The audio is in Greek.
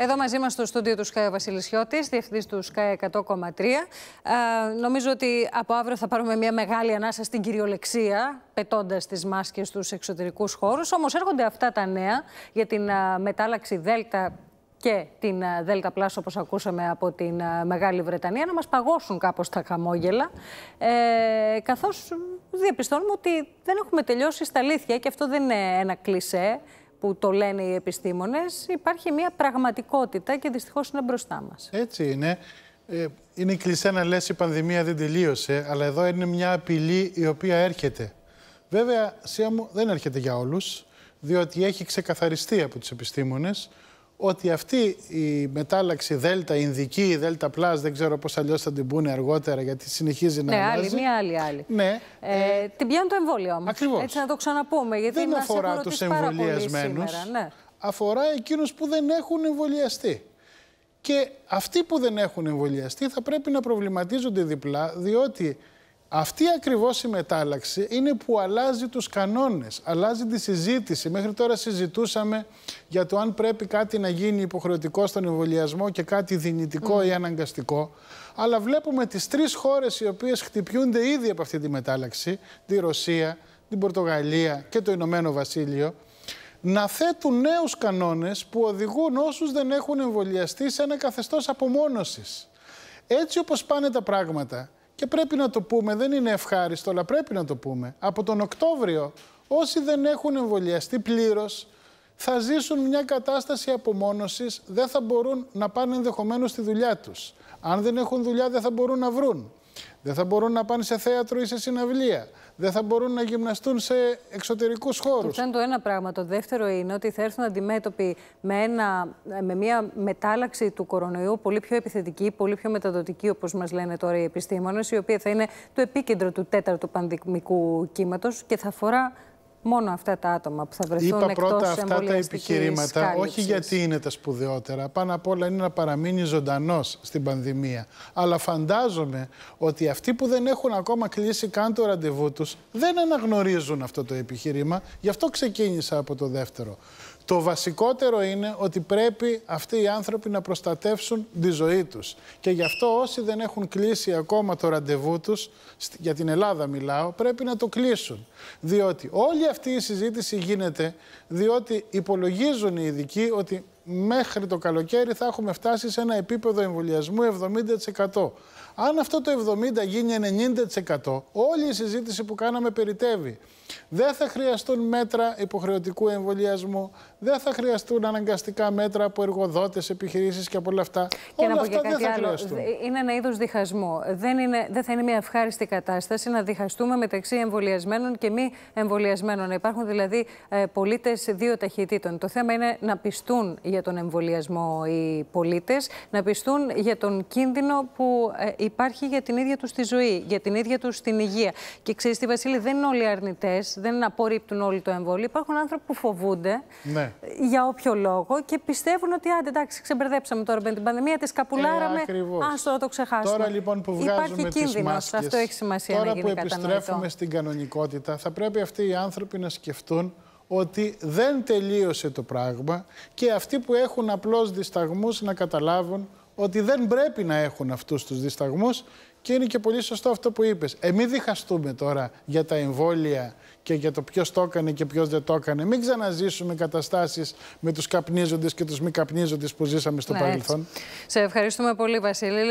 Εδώ μαζί μας στο στούντιο του ΣΚΑΕ Βασιλισιώτης, διευθυντής του ΣΚΑΕ 100,3. νομίζω ότι από αύριο θα πάρουμε μια μεγάλη ανάσα στην κυριολεξία, πετώντας τις μάσκες στους εξωτερικούς χώρους. Όμως έρχονται αυτά τα νέα για την ε, μετάλλαξη Δέλτα και την ε, Δέλτα ΠΛΑΣ, όπως ακούσαμε από την ε, Μεγάλη Βρετανία, να μας παγώσουν κάπως τα χαμόγελα, ε, καθώς διαπιστώνουμε ότι δεν έχουμε τελειώσει στα αλήθεια και αυτό δεν είναι ένα κλισέ που το λένε οι επιστήμονες, υπάρχει μια πραγματικότητα και δυστυχώς είναι μπροστά μας. Έτσι είναι. Ε, είναι κλεισέ να λες η πανδημία δεν τελείωσε, αλλά εδώ είναι μια απειλή η οποία έρχεται. Βέβαια, Σία μου, δεν έρχεται για όλους, διότι έχει ξεκαθαριστεί από τους επιστήμονες ότι αυτή η μετάλλαξη Δέλτα, Ινδική, Δέλτα Πλάς, δεν ξέρω πώς αλλιώς θα την πούνε αργότερα γιατί συνεχίζει να ναι, αλλάζει. Ναι, άλλη, μία άλλη, άλλη. Ναι. Ε, ε την πιάνουν το εμβόλιο όμως. Ακριβώς. Έτσι να το ξαναπούμε γιατί δεν αφορά τους εμβολιασμένους, ναι. αφορά εκείνους που δεν έχουν εμβολιαστεί. Και αυτοί που δεν έχουν εμβολιαστεί θα πρέπει να προβληματίζονται διπλά διότι αυτή ακριβώς η μετάλλαξη είναι που αλλάζει τους κανόνες, αλλάζει τη συζήτηση. Μέχρι τώρα συζητούσαμε για το αν πρέπει κάτι να γίνει υποχρεωτικό στον εμβολιασμό και κάτι δυνητικό ή mm. αναγκαστικό. Αλλά βλέπουμε τις τρεις χώρες οι οποίες χτυπιούνται ήδη από αυτή τη μετάλλαξη, τη Ρωσία, την Πορτογαλία και το Ηνωμένο Βασίλειο, να θέτουν νέους κανόνες που οδηγούν όσους δεν έχουν εμβολιαστεί σε ένα καθεστώς απομόνωσης. Έτσι όπως πάνε τα πράγματα, και πρέπει να το πούμε, δεν είναι ευχάριστο, αλλά πρέπει να το πούμε. Από τον Οκτώβριο, όσοι δεν έχουν εμβολιαστεί πλήρως, θα ζήσουν μια κατάσταση απομόνωσης, δεν θα μπορούν να πάνε ενδεχομένως στη δουλειά τους. Αν δεν έχουν δουλειά, δεν θα μπορούν να βρουν. Δεν θα μπορούν να πάνε σε θέατρο ή σε συναυλία. Δεν θα μπορούν να γυμναστούν σε εξωτερικούς χώρους. Αυτό είναι το ένα πράγμα. Το δεύτερο είναι ότι θα έρθουν αντιμέτωποι με, ένα, με μια μετάλλαξη του κορονοϊού πολύ πιο επιθετική, πολύ πιο μεταδοτική, όπως μας λένε τώρα οι επιστήμονες, η οποία θα είναι το επίκεντρο του τέταρτου πανδημικού κύματος και θα αφορά μόνο αυτά τα άτομα που θα βρεθούν Είπα πρώτα αυτά τα επιχειρήματα, όχι γιατί είναι τα σπουδαιότερα. Πάνω απ' όλα είναι να παραμείνει ζωντανός στην πανδημία. Αλλά φαντάζομαι ότι αυτοί που δεν έχουν ακόμα κλείσει καν το ραντεβού τους δεν αναγνωρίζουν αυτό το επιχείρημα. Γι' αυτό ξεκίνησα από το δεύτερο. Το βασικότερο είναι ότι πρέπει αυτοί οι άνθρωποι να προστατεύσουν τη ζωή τους. Και γι' αυτό όσοι δεν έχουν κλείσει ακόμα το ραντεβού τους, για την Ελλάδα μιλάω, πρέπει να το κλείσουν. Διότι όλη αυτή η συζήτηση γίνεται διότι υπολογίζουν οι ειδικοί ότι μέχρι το καλοκαίρι θα έχουμε φτάσει σε ένα επίπεδο εμβολιασμού 70%. Αν αυτό το 70 γίνει 90%, όλη η συζήτηση που κάναμε περιτεύει. Δεν θα χρειαστούν μέτρα υποχρεωτικού εμβολιασμού, δεν θα χρειαστούν αναγκαστικά μέτρα από εργοδότες, επιχειρήσεις και από όλα αυτά. Και όλα αυτά δεν θα άλλο. Είναι ένα είδος διχασμού. Δεν, είναι, δεν θα είναι μια ευχάριστη κατάσταση να διχαστούμε μεταξύ εμβολιασμένων και μη εμβολιασμένων. Να υπάρχουν δηλαδή ε, πολίτες δύο ταχυτήτων. Το θέμα είναι να πιστούν για τον εμβολιασμό οι πολίτες, να πιστούν για τον κίνδυνο που ε, υπάρχει για την ίδια τους τη ζωή, για την ίδια τους την υγεία. Και ξέρεις στη Βασίλη, δεν είναι όλοι αρνητές, δεν απορρίπτουν όλοι το εμβόλιο. Υπάρχουν άνθρωποι που φοβούνται ναι. για όποιο λόγο και πιστεύουν ότι άντε, εντάξει, ξεμπερδέψαμε τώρα με την πανδημία, τη σκαπουλάραμε. Ε, το ξεχάσουμε. Τώρα λοιπόν που βγάζουμε Υπάρχει κίνδυνο. Αυτό έχει σημασία. Τώρα που επιστρέφουμε στην κανονικότητα, θα πρέπει αυτοί οι άνθρωποι να σκεφτούν ότι δεν τελείωσε το πράγμα και αυτοί που έχουν απλώς δισταγμούς να καταλάβουν ότι δεν πρέπει να έχουν αυτούς τους δισταγμούς και είναι και πολύ σωστό αυτό που είπες. Ε, μην διχαστούμε τώρα για τα εμβόλια και για το ποιος το έκανε και ποιος δεν το έκανε. Μην ξαναζήσουμε καταστάσεις με τους καπνίζοντες και τους μη καπνίζοντες που ζήσαμε στο ναι, παρελθόν. Σε ευχαριστούμε πολύ, Βασίλη.